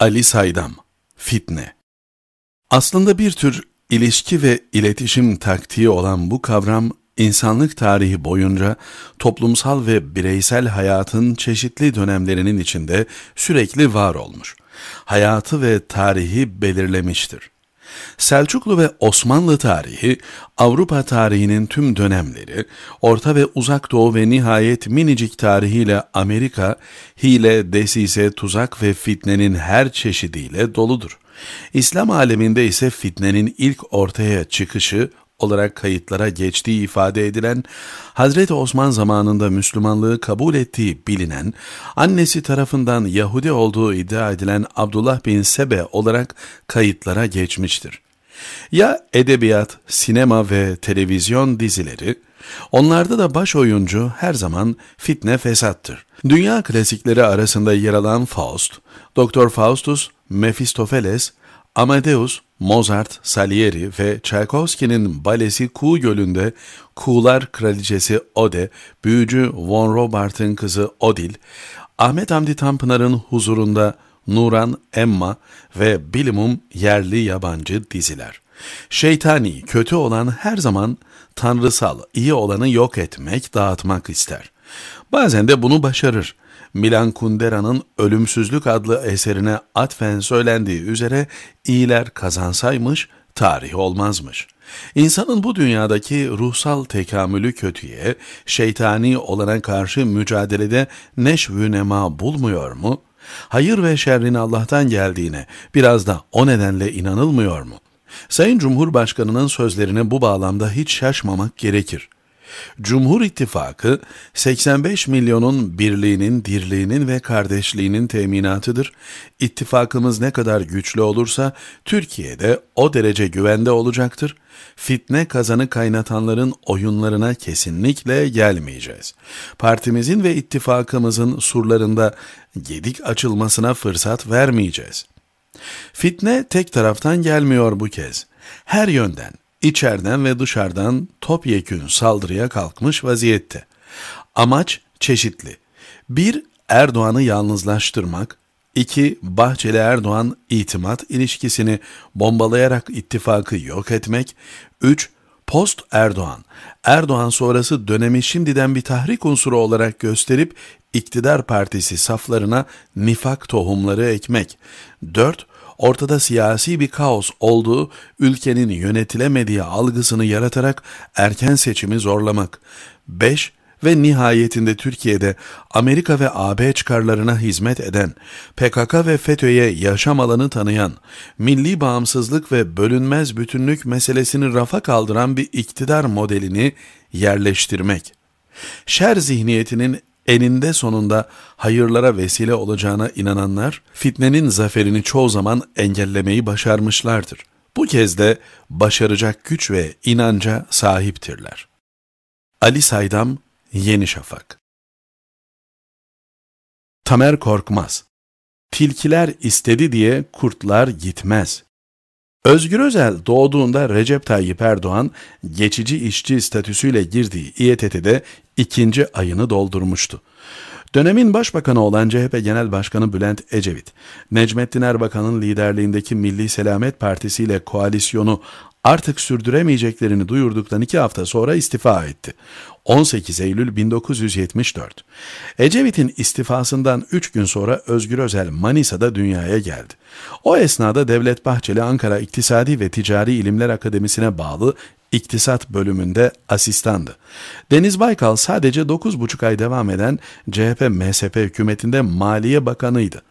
Ali Saydam Fitne Aslında bir tür ilişki ve iletişim taktiği olan bu kavram, insanlık tarihi boyunca toplumsal ve bireysel hayatın çeşitli dönemlerinin içinde sürekli var olmuş. Hayatı ve tarihi belirlemiştir. Selçuklu ve Osmanlı tarihi, Avrupa tarihinin tüm dönemleri, Orta ve Uzak Doğu ve nihayet minicik tarihiyle Amerika, hile, desise, tuzak ve fitnenin her çeşidiyle doludur. İslam aleminde ise fitnenin ilk ortaya çıkışı olarak kayıtlara geçtiği ifade edilen, Hazreti Osman zamanında Müslümanlığı kabul ettiği bilinen, annesi tarafından Yahudi olduğu iddia edilen Abdullah bin Sebe olarak kayıtlara geçmiştir. Ya edebiyat, sinema ve televizyon dizileri, onlarda da baş oyuncu her zaman fitne fesattır. Dünya klasikleri arasında yer alan Faust, Doktor Faustus, Mephistopheles Amadeus, Mozart, Salieri ve Tchaikovsky'nin balesi Kuğu Gölü'nde Kuğular Kraliçesi Ode, büyücü Von Robart'ın kızı Odil, Ahmet Hamdi Tanpınar'ın huzurunda Nuran, Emma ve Bilimum yerli yabancı diziler. Şeytani, kötü olan her zaman tanrısal, iyi olanı yok etmek, dağıtmak ister. Bazen de bunu başarır. Milan Kundera'nın Ölümsüzlük adlı eserine atfen söylendiği üzere iyiler kazansaymış, tarih olmazmış. İnsanın bu dünyadaki ruhsal tekamülü kötüye, şeytani olana karşı mücadelede neşvü nema bulmuyor mu? Hayır ve şerrin Allah'tan geldiğine, biraz da o nedenle inanılmıyor mu? Sayın Cumhurbaşkanı'nın sözlerine bu bağlamda hiç şaşmamak gerekir. Cumhur İttifakı 85 milyonun birliğinin, dirliğinin ve kardeşliğinin teminatıdır. İttifakımız ne kadar güçlü olursa Türkiye de o derece güvende olacaktır. Fitne kazanı kaynatanların oyunlarına kesinlikle gelmeyeceğiz. Partimizin ve ittifakımızın surlarında gedik açılmasına fırsat vermeyeceğiz. Fitne tek taraftan gelmiyor bu kez. Her yönden içeriden ve dışarıdan topyekün saldırıya kalkmış vaziyette. Amaç çeşitli. Bir, Erdoğan'ı yalnızlaştırmak, iki, Bahçeli Erdoğan itimat ilişkisini bombalayarak ittifakı yok etmek, üç, post Erdoğan, Erdoğan sonrası dönemi şimdiden bir tahrik unsuru olarak gösterip iktidar partisi saflarına nifak tohumları ekmek. 4 ortada siyasi bir kaos olduğu, ülkenin yönetilemediği algısını yaratarak erken seçimi zorlamak. 5 ve nihayetinde Türkiye'de Amerika ve AB çıkarlarına hizmet eden, PKK ve FETÖ'ye yaşam alanı tanıyan, milli bağımsızlık ve bölünmez bütünlük meselesini rafa kaldıran bir iktidar modelini yerleştirmek. Şer zihniyetinin eninde sonunda hayırlara vesile olacağına inananlar, fitnenin zaferini çoğu zaman engellemeyi başarmışlardır. Bu kez de başaracak güç ve inanca sahiptirler. Ali Saydam, Yeni Şafak Tamer Korkmaz Tilkiler istedi diye kurtlar gitmez. Özgür Özel doğduğunda Recep Tayyip Erdoğan geçici işçi statüsüyle girdiği İETT'de ikinci ayını doldurmuştu. Dönemin başbakanı olan CHP Genel Başkanı Bülent Ecevit, Necmettin Erbakan'ın liderliğindeki Milli Selamet Partisi ile koalisyonu artık sürdüremeyeceklerini duyurduktan iki hafta sonra istifa etti. 18 Eylül 1974. Ecevit'in istifasından 3 gün sonra Özgür Özel Manisa'da dünyaya geldi. O esnada Devlet Bahçeli Ankara İktisadi ve Ticari İlimler Akademisi'ne bağlı İktisat bölümünde asistandı. Deniz Baykal sadece 9,5 ay devam eden CHP-MSP hükümetinde Maliye Bakanıydı.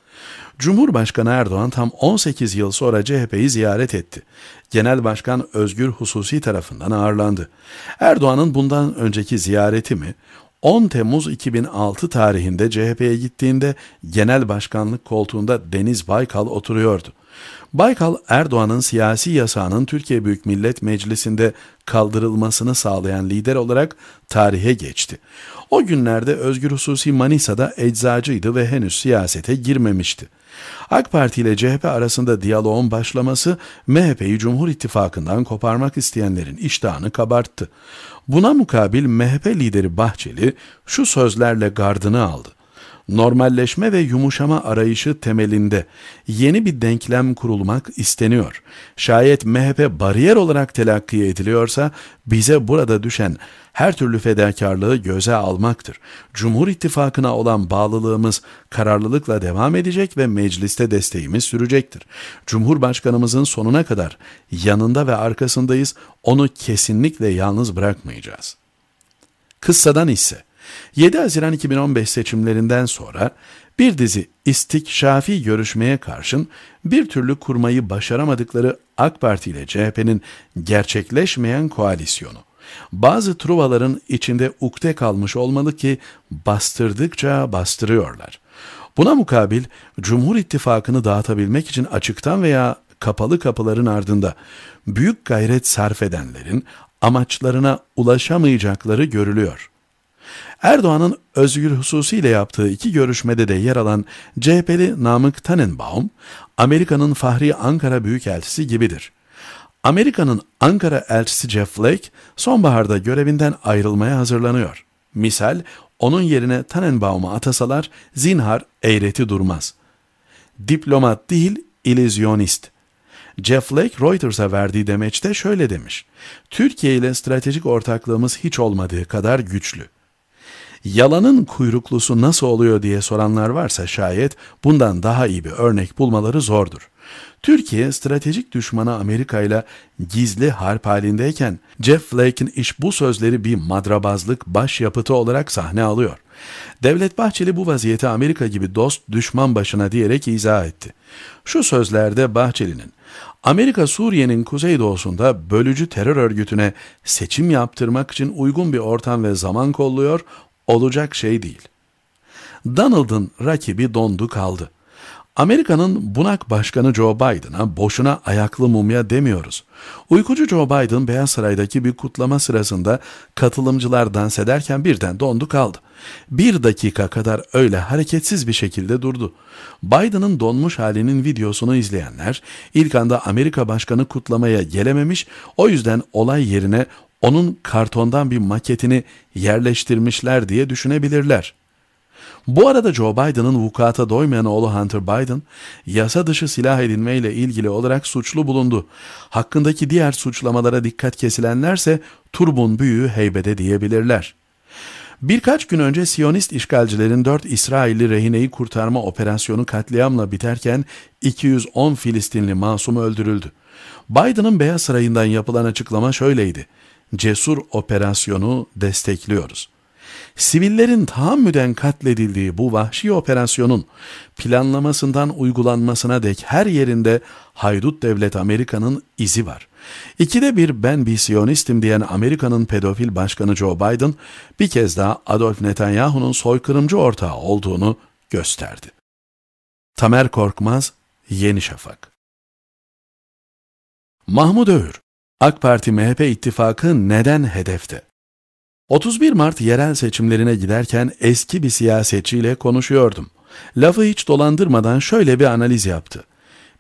Cumhurbaşkanı Erdoğan tam 18 yıl sonra CHP'yi ziyaret etti. Genel Başkan Özgür Hususi tarafından ağırlandı. Erdoğan'ın bundan önceki ziyareti mi 10 Temmuz 2006 tarihinde CHP'ye gittiğinde genel başkanlık koltuğunda Deniz Baykal oturuyordu. Baykal Erdoğan'ın siyasi yasağının Türkiye Büyük Millet Meclisi'nde kaldırılmasını sağlayan lider olarak tarihe geçti. O günlerde Özgür Hususi Manisa'da eczacıydı ve henüz siyasete girmemişti. AK Parti ile CHP arasında diyaloğun başlaması MHP'yi Cumhur İttifakı'ndan koparmak isteyenlerin iştahını kabarttı. Buna mukabil MHP lideri Bahçeli şu sözlerle gardını aldı normalleşme ve yumuşama arayışı temelinde yeni bir denklem kurulmak isteniyor. Şayet MHP bariyer olarak telakki ediliyorsa bize burada düşen her türlü fedakarlığı göze almaktır. Cumhur İttifakı'na olan bağlılığımız kararlılıkla devam edecek ve mecliste desteğimiz sürecektir. Cumhurbaşkanımızın sonuna kadar yanında ve arkasındayız, onu kesinlikle yalnız bırakmayacağız. Kıssadan ise 7 Haziran 2015 seçimlerinden sonra bir dizi istikşafi görüşmeye karşın bir türlü kurmayı başaramadıkları AK Parti ile CHP'nin gerçekleşmeyen koalisyonu. Bazı truvaların içinde ukde kalmış olmalı ki bastırdıkça bastırıyorlar. Buna mukabil Cumhur İttifakı'nı dağıtabilmek için açıktan veya kapalı kapıların ardında büyük gayret sarf edenlerin amaçlarına ulaşamayacakları görülüyor. Erdoğan'ın özgür hususiyle yaptığı iki görüşmede de yer alan CHP'li Namık Tannenbaum, Amerika'nın Fahri Ankara Büyükelçisi gibidir. Amerika'nın Ankara elçisi Jeff Flake sonbaharda görevinden ayrılmaya hazırlanıyor. Misal onun yerine Tannenbaum'a atasalar zinhar eğreti durmaz. Diplomat değil, ilizyonist. Jeff Flake Reuters'a verdiği demeçte şöyle demiş. Türkiye ile stratejik ortaklığımız hiç olmadığı kadar güçlü yalanın kuyruklusu nasıl oluyor diye soranlar varsa şayet bundan daha iyi bir örnek bulmaları zordur. Türkiye stratejik düşmana Amerika ile gizli harp halindeyken Jeff Flake'in iş bu sözleri bir madrabazlık başyapıtı olarak sahne alıyor. Devlet Bahçeli bu vaziyeti Amerika gibi dost düşman başına diyerek izah etti. Şu sözlerde Bahçeli'nin Amerika Suriye'nin kuzeydoğusunda bölücü terör örgütüne seçim yaptırmak için uygun bir ortam ve zaman kolluyor, Olacak şey değil. Donald'ın rakibi dondu kaldı. Amerika'nın bunak başkanı Joe Biden'a boşuna ayaklı mumya demiyoruz. Uykucu Joe Biden Beyaz Saray'daki bir kutlama sırasında katılımcılar dans ederken birden dondu kaldı. Bir dakika kadar öyle hareketsiz bir şekilde durdu. Biden'ın donmuş halinin videosunu izleyenler ilk anda Amerika Başkanı kutlamaya gelememiş o yüzden olay yerine onun kartondan bir maketini yerleştirmişler diye düşünebilirler. Bu arada Joe Biden'ın vukuata doymayan oğlu Hunter Biden, yasa dışı silah edinmeyle ilgili olarak suçlu bulundu. Hakkındaki diğer suçlamalara dikkat kesilenlerse turbun büyüğü heybede diyebilirler. Birkaç gün önce Siyonist işgalcilerin 4 İsrailli rehineyi kurtarma operasyonu katliamla biterken 210 Filistinli masum öldürüldü. Biden'ın Beyaz Sarayı'ndan yapılan açıklama şöyleydi cesur operasyonu destekliyoruz. Sivillerin tahammüden katledildiği bu vahşi operasyonun planlamasından uygulanmasına dek her yerinde haydut devlet Amerika'nın izi var. İkide bir ben bir siyonistim diyen Amerika'nın pedofil başkanı Joe Biden bir kez daha Adolf Netanyahu'nun soykırımcı ortağı olduğunu gösterdi. Tamer Korkmaz, Yeni Şafak Mahmud Öğür AK Parti-MHP ittifakı neden hedefte? 31 Mart yerel seçimlerine giderken eski bir siyasetçiyle konuşuyordum. Lafı hiç dolandırmadan şöyle bir analiz yaptı.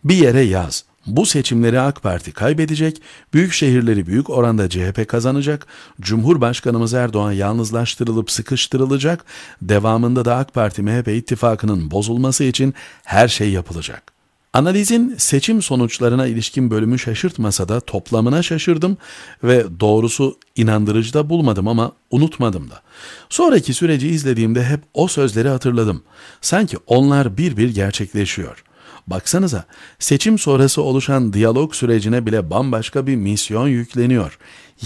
Bir yere yaz. Bu seçimleri AK Parti kaybedecek, büyük şehirleri büyük oranda CHP kazanacak, Cumhurbaşkanımız Erdoğan yalnızlaştırılıp sıkıştırılacak, devamında da AK Parti-MHP ittifakının bozulması için her şey yapılacak.'' Analizin seçim sonuçlarına ilişkin bölümü şaşırtmasa da toplamına şaşırdım ve doğrusu inandırıcı da bulmadım ama unutmadım da. Sonraki süreci izlediğimde hep o sözleri hatırladım. Sanki onlar bir bir gerçekleşiyor. Baksanıza seçim sonrası oluşan diyalog sürecine bile bambaşka bir misyon yükleniyor.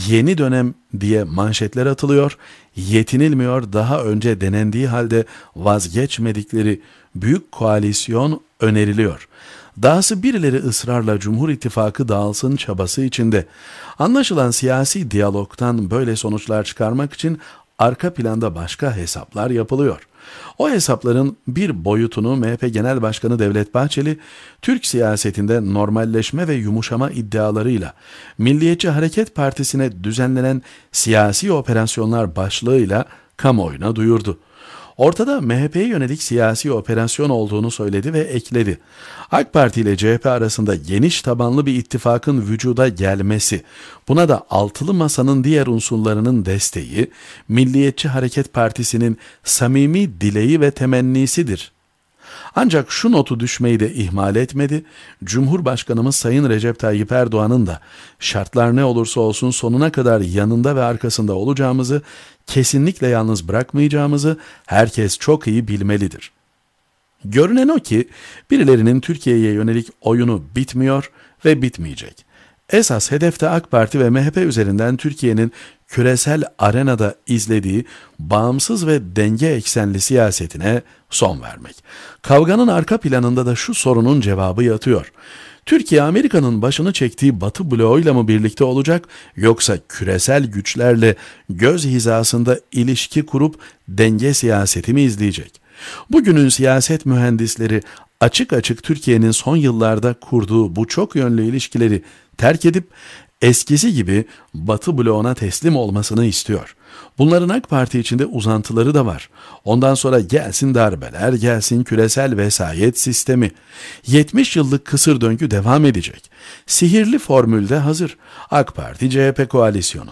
Yeni dönem diye manşetler atılıyor, yetinilmiyor daha önce denendiği halde vazgeçmedikleri büyük koalisyon öneriliyor. Dahası birileri ısrarla Cumhur İttifakı dağılsın çabası içinde. Anlaşılan siyasi diyalogtan böyle sonuçlar çıkarmak için arka planda başka hesaplar yapılıyor. O hesapların bir boyutunu MHP Genel Başkanı Devlet Bahçeli, Türk siyasetinde normalleşme ve yumuşama iddialarıyla, Milliyetçi Hareket Partisi'ne düzenlenen siyasi operasyonlar başlığıyla kamuoyuna duyurdu. Ortada MHP'ye yönelik siyasi operasyon olduğunu söyledi ve ekledi. AK Parti ile CHP arasında geniş tabanlı bir ittifakın vücuda gelmesi, buna da altılı masanın diğer unsurlarının desteği, Milliyetçi Hareket Partisi'nin samimi dileği ve temennisidir.'' Ancak şu notu düşmeyi de ihmal etmedi. Cumhurbaşkanımız Sayın Recep Tayyip Erdoğan'ın da şartlar ne olursa olsun sonuna kadar yanında ve arkasında olacağımızı kesinlikle yalnız bırakmayacağımızı herkes çok iyi bilmelidir. Görünen o ki birilerinin Türkiye'ye yönelik oyunu bitmiyor ve bitmeyecek. Esas hedefte AK Parti ve MHP üzerinden Türkiye'nin küresel arenada izlediği bağımsız ve denge eksenli siyasetine son vermek. Kavganın arka planında da şu sorunun cevabı yatıyor. Türkiye Amerika'nın başını çektiği Batı bloğuyla mı birlikte olacak yoksa küresel güçlerle göz hizasında ilişki kurup denge siyaseti mi izleyecek? Bugünün siyaset mühendisleri açık açık Türkiye'nin son yıllarda kurduğu bu çok yönlü ilişkileri terk edip eskisi gibi Batı bloğuna teslim olmasını istiyor. Bunların AK Parti içinde uzantıları da var. Ondan sonra gelsin darbeler, gelsin küresel vesayet sistemi. 70 yıllık kısır döngü devam edecek. Sihirli formülde hazır. AK Parti CHP koalisyonu.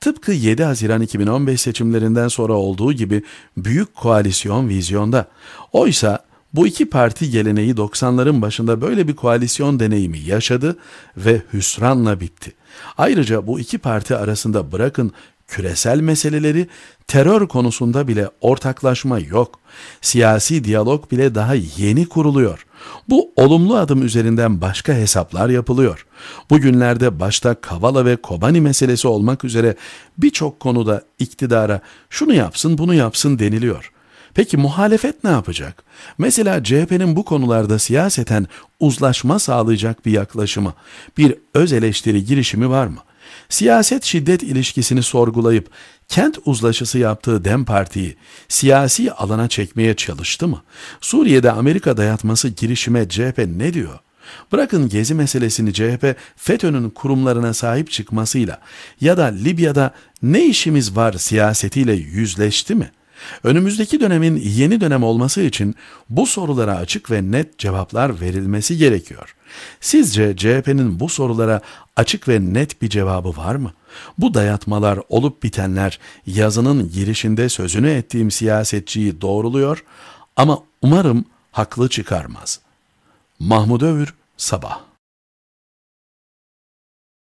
Tıpkı 7 Haziran 2015 seçimlerinden sonra olduğu gibi büyük koalisyon vizyonda. Oysa bu iki parti geleneği 90'ların başında böyle bir koalisyon deneyimi yaşadı ve hüsranla bitti. Ayrıca bu iki parti arasında bırakın küresel meseleleri, terör konusunda bile ortaklaşma yok. Siyasi diyalog bile daha yeni kuruluyor. Bu olumlu adım üzerinden başka hesaplar yapılıyor. Bugünlerde başta Kavala ve Kobani meselesi olmak üzere birçok konuda iktidara şunu yapsın bunu yapsın deniliyor. Peki muhalefet ne yapacak? Mesela CHP'nin bu konularda siyaseten uzlaşma sağlayacak bir yaklaşımı, bir öz eleştiri girişimi var mı?'' Siyaset-şiddet ilişkisini sorgulayıp kent uzlaşısı yaptığı DEM Parti'yi siyasi alana çekmeye çalıştı mı? Suriye'de Amerika dayatması girişime CHP ne diyor? Bırakın gezi meselesini CHP FETÖ'nün kurumlarına sahip çıkmasıyla ya da Libya'da ne işimiz var siyasetiyle yüzleşti mi?'' Önümüzdeki dönemin yeni dönem olması için bu sorulara açık ve net cevaplar verilmesi gerekiyor. Sizce CHP'nin bu sorulara açık ve net bir cevabı var mı? Bu dayatmalar olup bitenler yazının girişinde sözünü ettiğim siyasetçiyi doğruluyor ama umarım haklı çıkarmaz. Mahmud Övür Sabah